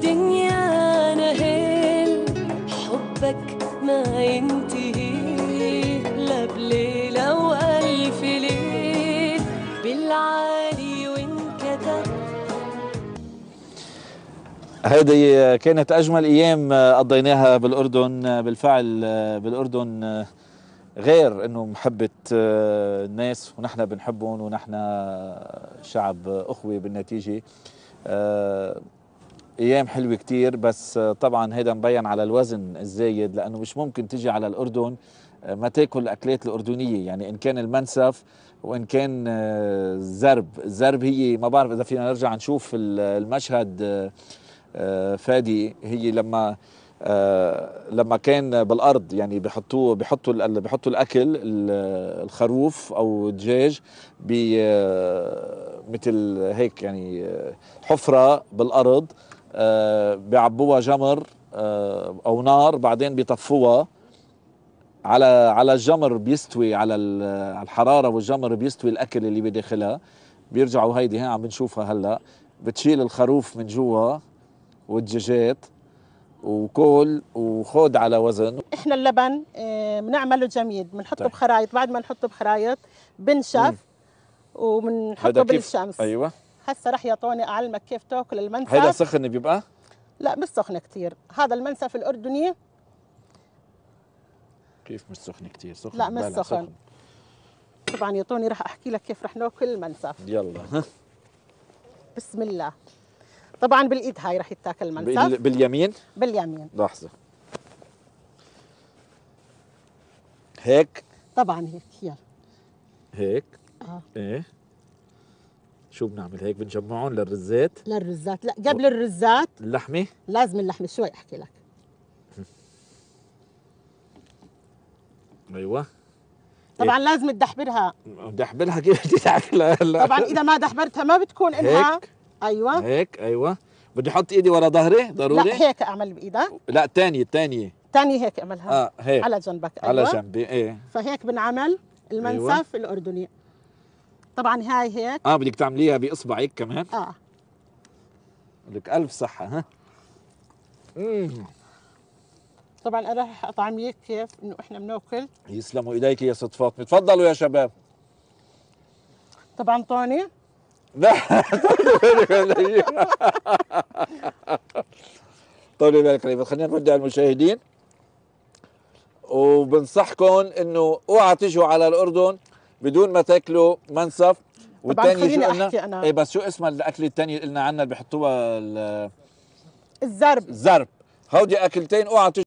الدنيا نهل حبك ما ينتهي لا بليلة وألف ليل بالعالي وانكتب هذه كانت أجمل أيام قضيناها بالأردن بالفعل بالأردن غير انه محبه الناس ونحن بنحبهم ونحن شعب اخوه بالنتيجه ايام حلوه كتير بس طبعا هيدا مبين على الوزن الزايد لانه مش ممكن تجي على الاردن آه، ما تاكل الاكلات الاردنيه يعني ان كان المنسف وان كان الزرب آه، الزرب هي ما بعرف اذا فينا نرجع نشوف المشهد آه، فادي هي لما آه، لما كان بالارض يعني بحطوه بحطوا بحطوا الاكل الخروف او الدجاج ب آه، مثل هيك يعني آه، حفره بالارض بيعبوها جمر او نار بعدين بيطفوها على على الجمر بيستوي على الحراره والجمر بيستوي الاكل اللي بداخلها بيرجعوا هيدي هي عم بنشوفها هلا بتشيل الخروف من جوا والدجاجات وكل وخود على وزن احنا اللبن آه، بنعمله جميد بنحطه طيب. بخرايط بعد ما نحطه بخرايط بنشف وبنحطه بالشمس ايوه هسه رح يعطوني اعلمك كيف تاكل المنسف هذا سخن بيبقى؟ لا مش سخن كثير هذا المنسف الاردني كيف مش سخن كثير سخن لا مش سخن. سخن طبعا يعطوني رح احكي لك كيف رح ناكل المنسف يلا بسم الله طبعا بالايد هاي رح يتاكل المنسف باليمين باليمين لحظه هيك طبعا هيك يلا هيك اه ايه شو بنعمل هيك بنجمعهم للرزات للرزات لا قبل الرزات اللحمه لازم اللحمه شوي احكي لك ايوه طبعا إيه؟ لازم تدحبرها دحبرها كيف بدي تاكلها هلا طبعا اذا ما دحبرتها ما بتكون انها هيك. ايوه هيك ايوه بدي احط ايدي ورا ظهري ضروري لا هيك اعمل بايدك لا الثانيه الثانيه الثانيه هيك اعملها اه هيك على جنبك أيوة. على جنبي ايه فهيك بنعمل المنسف أيوة. الاردني طبعا هاي هيك اه بدك تعمليها باصبعك كمان اه لك الف صحه ها مم. طبعا انا راح اطعميك كيف انه احنا بناكل يسلموا ايديك يا ست فاطمه تفضلوا يا شباب طبعا طوني طولوا طولي بالك ريفت طيب، خلينا نرد على المشاهدين وبنصحكم انه اوعى تجوا على الاردن بدون ما تاكلوا منسف والثاني شو قلنا؟ ايه بس شو اسمها الاكله الثانيه اللي قلنا عنها اللي بحطوها الزرب الزرب هودي اكلتين اوعى